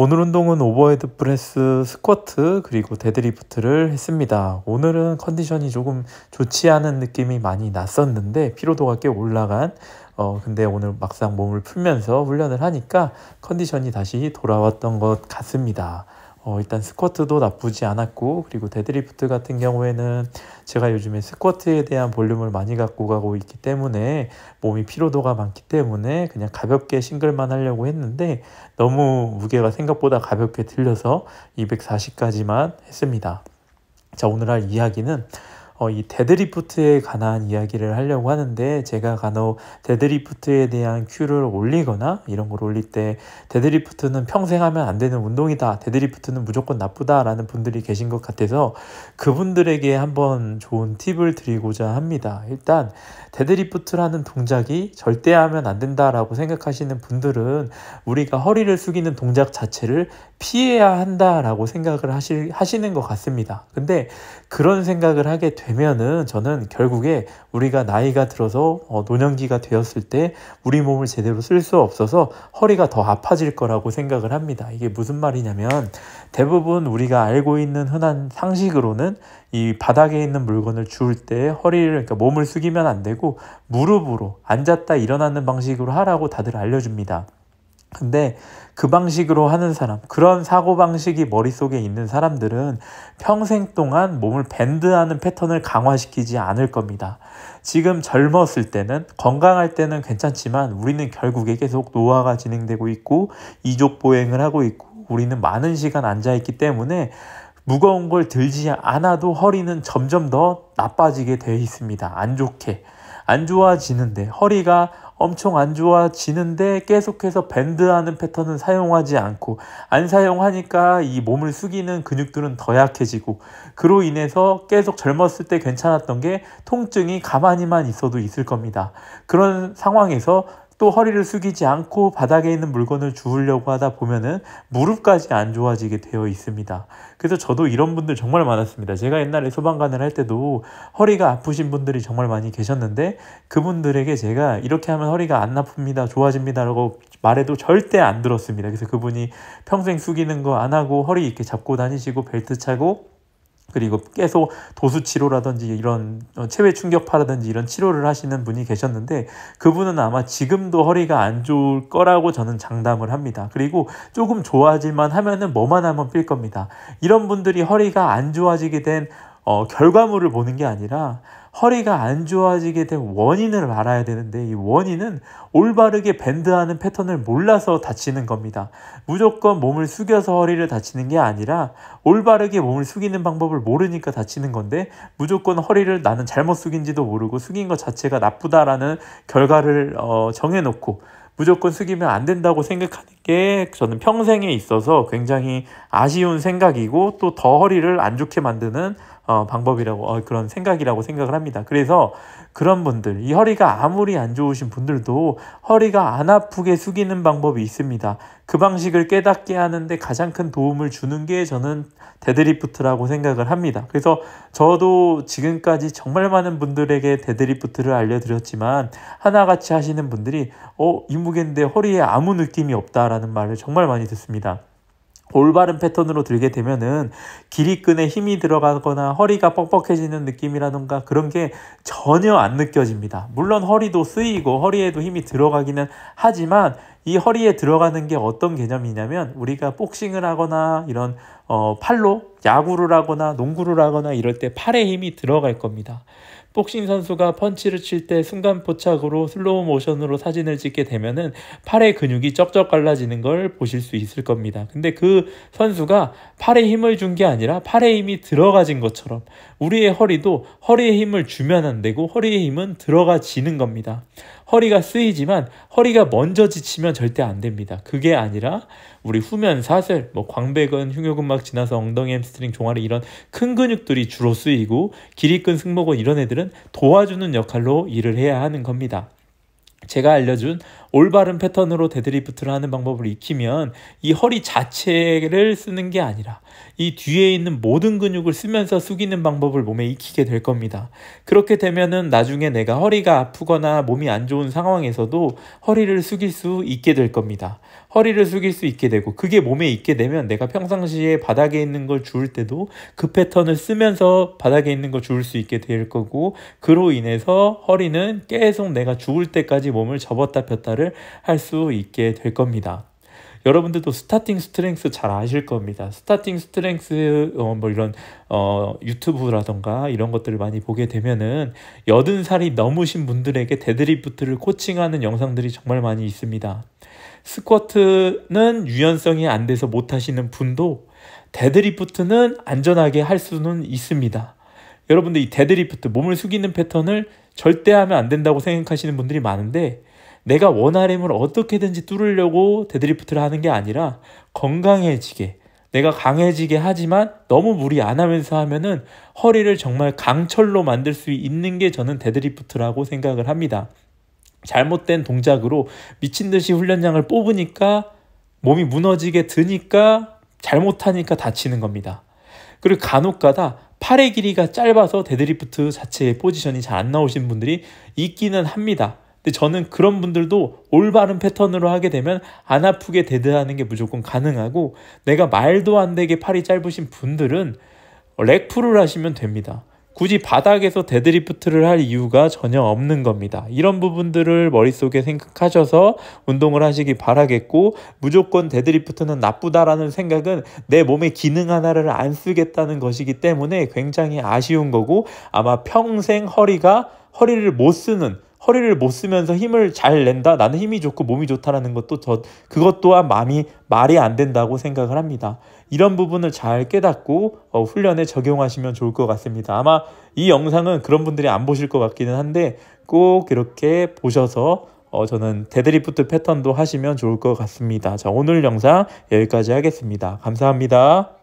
오늘 운동은 오버헤드 프레스, 스쿼트, 그리고 데드리프트를 했습니다. 오늘은 컨디션이 조금 좋지 않은 느낌이 많이 났었는데 피로도가 꽤 올라간 어 근데 오늘 막상 몸을 풀면서 훈련을 하니까 컨디션이 다시 돌아왔던 것 같습니다. 어, 일단 스쿼트도 나쁘지 않았고 그리고 데드리프트 같은 경우에는 제가 요즘에 스쿼트에 대한 볼륨을 많이 갖고 가고 있기 때문에 몸이 피로도가 많기 때문에 그냥 가볍게 싱글만 하려고 했는데 너무 무게가 생각보다 가볍게 들려서 240까지만 했습니다. 자 오늘 할 이야기는 어, 이 데드리프트에 관한 이야기를 하려고 하는데 제가 간혹 데드리프트에 대한 큐를 올리거나 이런 걸 올릴 때 데드리프트는 평생 하면 안 되는 운동이다. 데드리프트는 무조건 나쁘다라는 분들이 계신 것 같아서 그분들에게 한번 좋은 팁을 드리고자 합니다. 일단 데드리프트라는 동작이 절대 하면 안 된다라고 생각하시는 분들은 우리가 허리를 숙이는 동작 자체를 피해야 한다라고 생각을 하시, 하시는 것 같습니다. 근데 그런 생각을 하게 되면은 저는 결국에 우리가 나이가 들어서 어, 노년기가 되었을 때 우리 몸을 제대로 쓸 수 없어서 허리가 더 아파질 거라고 생각을 합니다. 이게 무슨 말이냐면 대부분 우리가 알고 있는 흔한 상식으로는 이 바닥에 있는 물건을 주울 때 허리를 그러니까 몸을 숙이면 안 되고 무릎으로 앉았다 일어나는 방식으로 하라고 다들 알려줍니다. 근데 그 방식으로 하는 사람, 그런 사고방식이 머릿속에 있는 사람들은 평생 동안 몸을 밴드하는 패턴을 강화시키지 않을 겁니다. 지금 젊었을 때는 건강할 때는 괜찮지만 우리는 결국에 계속 노화가 진행되고 있고 이족보행을 하고 있고 우리는 많은 시간 앉아있기 때문에 무거운 걸 들지 않아도 허리는 점점 더 나빠지게 되어 있습니다. 안 좋게. 안 좋아지는데 허리가 엄청 안 좋아지는데 계속해서 밴드하는 패턴은 사용하지 않고 안 사용하니까 이 몸을 숙이는 근육들은 더 약해지고 그로 인해서 계속 젊었을 때 괜찮았던 게 통증이 가만히만 있어도 있을 겁니다. 그런 상황에서 또 허리를 숙이지 않고 바닥에 있는 물건을 주우려고 하다 보면은 무릎까지 안 좋아지게 되어 있습니다. 그래서 저도 이런 분들 정말 많았습니다. 제가 옛날에 소방관을 할 때도 허리가 아프신 분들이 정말 많이 계셨는데 그분들에게 제가 이렇게 하면 허리가 안 아픕니다. 좋아집니다라고 말해도 절대 안 들었습니다. 그래서 그분이 평생 숙이는 거 안 하고 허리 이렇게 잡고 다니시고 벨트 차고 그리고 계속 도수 치료라든지 이런 어, 체외 충격파라든지 이런 치료를 하시는 분이 계셨는데 그분은 아마 지금도 허리가 안 좋을 거라고 저는 장담을 합니다. 그리고 조금 좋아질만 하면은 뭐만 하면 삘 겁니다. 이런 분들이 허리가 안 좋아지게 된 어, 결과물을 보는 게 아니라 허리가 안 좋아지게 된 원인을 알아야 되는데 이 원인은 올바르게 밴드하는 패턴을 몰라서 다치는 겁니다. 무조건 몸을 숙여서 허리를 다치는 게 아니라 올바르게 몸을 숙이는 방법을 모르니까 다치는 건데 무조건 허리를 나는 잘못 숙인지도 모르고 숙인 것 자체가 나쁘다라는 결과를 어, 정해놓고 무조건 숙이면 안 된다고 생각하는 게 저는 평생에 있어서 굉장히 아쉬운 생각이고 또 더 허리를 안 좋게 만드는 어, 방법이라고 어, 그런 생각이라고 생각을 합니다. 그래서 그런 분들 이 허리가 아무리 안 좋으신 분들도 허리가 안 아프게 숙이는 방법이 있습니다. 그 방식을 깨닫게 하는데 가장 큰 도움을 주는 게 저는 데드리프트라고 생각을 합니다. 그래서 저도 지금까지 정말 많은 분들에게 데드리프트를 알려드렸지만 하나같이 하시는 분들이 어이 무게인데 허리에 아무 느낌이 없다라는 된다라는 말을 정말 많이 듣습니다. 올바른 패턴으로 들게 되면은 기립근에 힘이 들어가거나 허리가 뻑뻑해지는 느낌이라던가 그런 게 전혀 안 느껴집니다. 물론 허리도 쓰이고 허리에도 힘이 들어가기는 하지만 이 허리에 들어가는 게 어떤 개념이냐면 우리가 복싱을 하거나 이런 어 팔로 야구를 하거나 농구를 하거나 이럴 때 팔에 힘이 들어갈 겁니다. 복싱 선수가 펀치를 칠 때 순간 포착으로 슬로우 모션으로 사진을 찍게 되면은 팔의 근육이 쩍쩍 갈라지는 걸 보실 수 있을 겁니다. 근데 그 선수가 팔에 힘을 준 게 아니라 팔에 힘이 들어가진 것처럼 우리의 허리도 허리에 힘을 주면 안 되고 허리에 힘은 들어가지는 겁니다. 허리가 쓰이지만 허리가 먼저 지치면 절대 안 됩니다. 그게 아니라 우리 후면 사슬, 뭐 광배근, 흉요근막 지나서 엉덩이, 햄스트링, 종아리 이런 큰 근육들이 주로 쓰이고 기립근, 승모근 이런 애들은 도와주는 역할로 일을 해야 하는 겁니다. 제가 알려준 올바른 패턴으로 데드리프트를 하는 방법을 익히면 이 허리 자체를 쓰는 게 아니라 이 뒤에 있는 모든 근육을 쓰면서 숙이는 방법을 몸에 익히게 될 겁니다. 그렇게 되면은 나중에 내가 허리가 아프거나 몸이 안 좋은 상황에서도 허리를 숙일 수 있게 될 겁니다. 허리를 숙일 수 있게 되고 그게 몸에 있게 되면 내가 평상시에 바닥에 있는 걸 주울 때도 그 패턴을 쓰면서 바닥에 있는 걸 주울 수 있게 될 거고 그로 인해서 허리는 계속 내가 죽을 때까지 몸을 접었다 폈다 생활을 할수 있게 될 겁니다. 여러분들도 스타팅 스트렝스 잘 아실 겁니다. 스타팅 스트렝스 어, 뭐 이런 어, 유튜브라던가 이런 것들을 많이 보게 되면은 여든 살이 넘으신 분들에게 데드리프트를 코칭하는 영상들이 정말 많이 있습니다. 스쿼트는 유연성이 안 돼서 못 하시는 분도 데드리프트는 안전하게 할 수는 있습니다. 여러분들 이 데드리프트 몸을 숙이는 패턴을 절대 하면 안 된다고 생각하시는 분들이 많은데 내가 원활 m 을 어떻게든지 뚫으려고 데드리프트를 하는 게 아니라 건강해지게 내가 강해지게 하지만 너무 무리 안 하면서 하면은 허리를 정말 강철로 만들 수 있는 게 저는 데드리프트라고 생각을 합니다. 잘못된 동작으로 미친 듯이 훈련장을 뽑으니까 몸이 무너지게 드니까 잘못하니까 다치는 겁니다. 그리고 간혹가다 팔의 길이가 짧아서 데드리프트 자체의 포지션이 잘 안 나오신 분들이 있기는 합니다. 근데 저는 그런 분들도 올바른 패턴으로 하게 되면 안 아프게 데드하는 게 무조건 가능하고 내가 말도 안 되게 팔이 짧으신 분들은 렉풀을 하시면 됩니다. 굳이 바닥에서 데드리프트를 할 이유가 전혀 없는 겁니다. 이런 부분들을 머릿속에 생각하셔서 운동을 하시기 바라겠고 무조건 데드리프트는 나쁘다라는 생각은 내 몸의 기능 하나를 안 쓰겠다는 것이기 때문에 굉장히 아쉬운 거고 아마 평생 허리가 허리를 못 쓰는 허리를 못 쓰면서 힘을 잘 낸다. 나는 힘이 좋고 몸이 좋다라는 것도 저 그것 또한 마음이 말이 안 된다고 생각을 합니다. 이런 부분을 잘 깨닫고 어, 훈련에 적용하시면 좋을 것 같습니다. 아마 이 영상은 그런 분들이 안 보실 것 같기는 한데 꼭 이렇게 보셔서 어, 저는 데드리프트 패턴도 하시면 좋을 것 같습니다. 자, 오늘 영상 여기까지 하겠습니다. 감사합니다.